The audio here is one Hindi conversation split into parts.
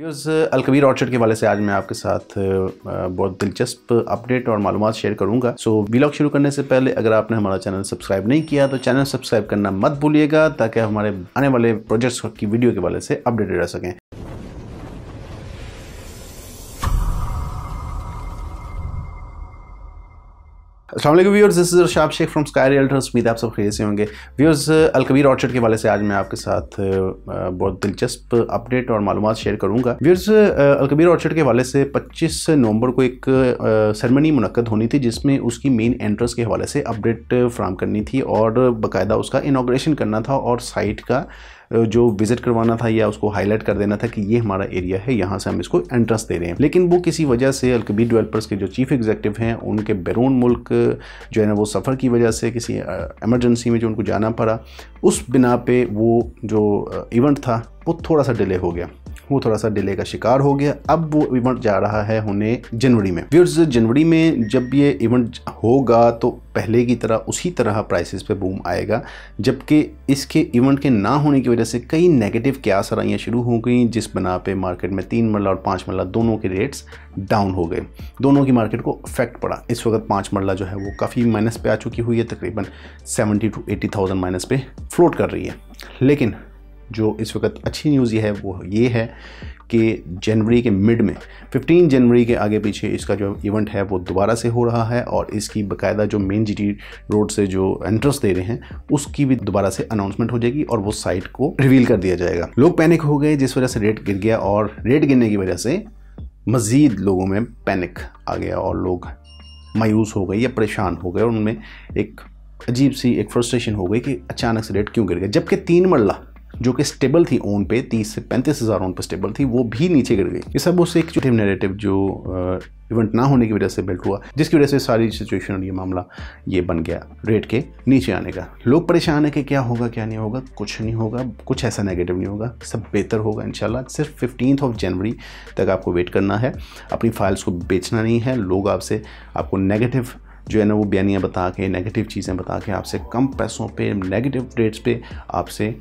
व्यूज़ अलकबीर ऑर्चर्ड के वाले से आज मैं आपके साथ uh, uh, बहुत दिलचस्प अपडेट और मालूम शेयर करूंगा सो so, व्लॉग शुरू करने से पहले अगर आपने हमारा चैनल सब्सक्राइब नहीं किया तो चैनल सब्सक्राइब करना मत भूलिएगा ताकि हमारे आने वाले प्रोजेक्ट्स की वीडियो के वाले से अपडेटेड रह सकें असल viewers this is Shab Sheikh from Sky Realtors उम्मीद आप सब खरीद से होंगे व्यूअर्स अलकबीर ऑर्चर्ड के वाले से आज मैं आपके साथ बहुत दिलचस्प अपडेट और मालूम शेयर करूँगा व्यूअर्स अलकबीर ऑर्चर्ड के वाले से 25 नवंबर को एक सेरेमनी मुनद होनी थी जिसमें उसकी मेन एंट्रेंस के हवाले से अपडेट फ्राहम करनी थी और बाकायदा उसका इनाग्रेशन करना था और साइट का जो विजिट करवाना था या उसको हाईलाइट कर देना था कि ये हमारा एरिया है यहाँ से हम इसको एंट्रेंस दे रहे हैं लेकिन वो किसी वजह से अलकबीर डेवलपर्स के जो चीफ एग्जीक्यूटिव हैं उनके बैरून मुल्क जो है ना वो सफ़र की वजह से किसी एमरजेंसी में जो उनको जाना पड़ा उस बिना पे वो जो इवेंट था वो थोड़ा सा डिले हो गया वो थोड़ा सा डिले का शिकार हो गया अब वो इवेंट जा रहा है होने जनवरी में व्यूर्स जनवरी में जब ये इवेंट होगा तो पहले की तरह उसी तरह प्राइसेस पे बूम आएगा जबकि इसके इवेंट के ना होने की वजह से कई नेगेटिव क्या सराइयाँ शुरू हो गई जिस बना पे मार्केट में तीन मरला और पाँच मरला दोनों के रेट्स डाउन हो गए दोनों की मार्केट को इफेक्ट पड़ा इस वक्त पाँच मरला जो है वो काफ़ी माइनस पे आ चुकी हुई है तकरीबन seventy two eighty thousand minus पे फ्लोट कर रही है लेकिन जो इस वक्त अच्छी न्यूज़ ये है वो ये है कि जनवरी के मिड में 15 जनवरी के आगे पीछे इसका जो इवेंट है वो दोबारा से हो रहा है और इसकी बकायदा जो मेन जी रोड से जो एंट्रेंस दे रहे हैं उसकी भी दोबारा से अनाउंसमेंट हो जाएगी और वो साइट को रिवील कर दिया जाएगा लोग पैनिक हो गए जिस वजह से रेट गिर गया और रेट गिरने की वजह से मज़ीद लोगों में पैनिक आ गया और लोग मायूस हो गए या परेशान हो गए और उनमें एक अजीब सी एक फ्रस्ट्रेशन हो गई कि अचानक से रेट क्यों गिर गया जबकि तीन मरला जो कि स्टेबल थी ओन पे तीस से पैंतीस हज़ार ओन पे स्टेबल थी वो भी नीचे गिर गई ये सब उस एक छोटे नेगेटिव जो इवेंट ना होने की वजह से बिल्ट हुआ जिसकी वजह से सारी सिचुएशन और ये मामला ये बन गया रेट के नीचे आने का लोग परेशान है कि क्या होगा क्या नहीं होगा कुछ नहीं होगा कुछ ऐसा नेगेटिव नहीं होगा सब बेहतर होगा इन सिर्फ फिफ्टीन ऑफ जनवरी तक आपको वेट करना है अपनी फाइल्स को बेचना नहीं है लोग आपसे आपको नेगेटिव जो है ना वो बयानियाँ बता के नेगेटिव चीज़ें बता के आपसे कम पैसों पे नेगेटिव रेट्स पे आपसे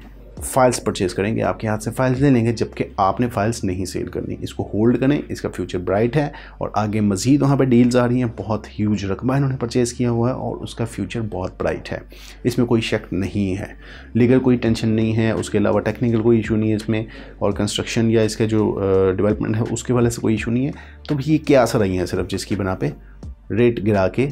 फाइल्स परचेज करेंगे आपके हाथ से फाइल्स ले लेंगे जबकि आपने फाइल्स नहीं सेल करनी इसको होल्ड करें इसका फ्यूचर ब्राइट है और आगे मजीद वहाँ पर डील्स आ रही हैं बहुत ह्यूज रकबा इन्होंने परचेज़ किया हुआ है और उसका फ्यूचर बहुत ब्राइट है इसमें कोई शक नहीं है लीगल कोई टेंशन नहीं है उसके अलावा टेक्निकल कोई इशू नहीं है इसमें और कंस्ट्रक्शन या इसका जो डेवलपमेंट है उसके वाले से कोई इशू नहीं है तो ये क्या असर आई है सिर्फ जिसकी बना पर रेट गिरा के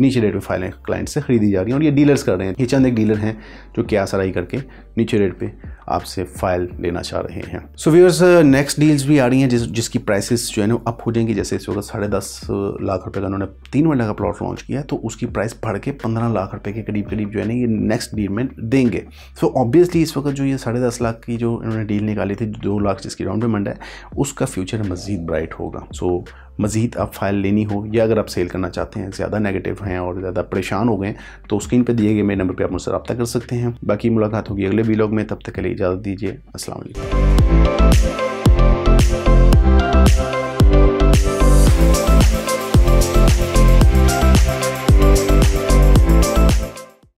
नीचे रेट पे फाइलें क्लाइंट से खरीदी जा रही हैं और ये डीलर्स कर रहे हैं ये चंद एक डीलर हैं जो क्या सराई करके नीचे रेट पे आपसे फाइल लेना चाह रहे हैं सो व्यूअर्स नेक्स्ट डील्स भी आ रही हैं जिस जिसकी प्राइसेस जो है ना अप हो जाएंगी जैसे इस वक्त साढ़े दस लाख रुपए का उन्होंने तीन महीने का प्लॉट लॉन्च किया तो उसकी प्राइस बढ़ के पंद्रह लाख रुपए के करीब करीब जो है ना ये नेक्स्ट डील में देंगे सो ऑब्वियसली इस वक्त जो ये साढ़े दस लाख की जो इन्होंने डील निकाली थी दो लाख जिसकी डाउन पेमेंट है उसका फ्यूचर मज़ीद ब्राइट होगा सो so, मज़ीद आप फाइल लेनी हो या अगर आप सेल करना चाहते हैं ज़्यादा नेगेटिव हैं और ज़्यादा परेशान हो गए तो स्क्रीन पर दिए गए मेरे नंबर पर आप मुझसे रब्ता कर सकते हैं बाकी मुलाकात होगी अगले वीलॉग में तब तक के लिए इजाज़त दीजिए असल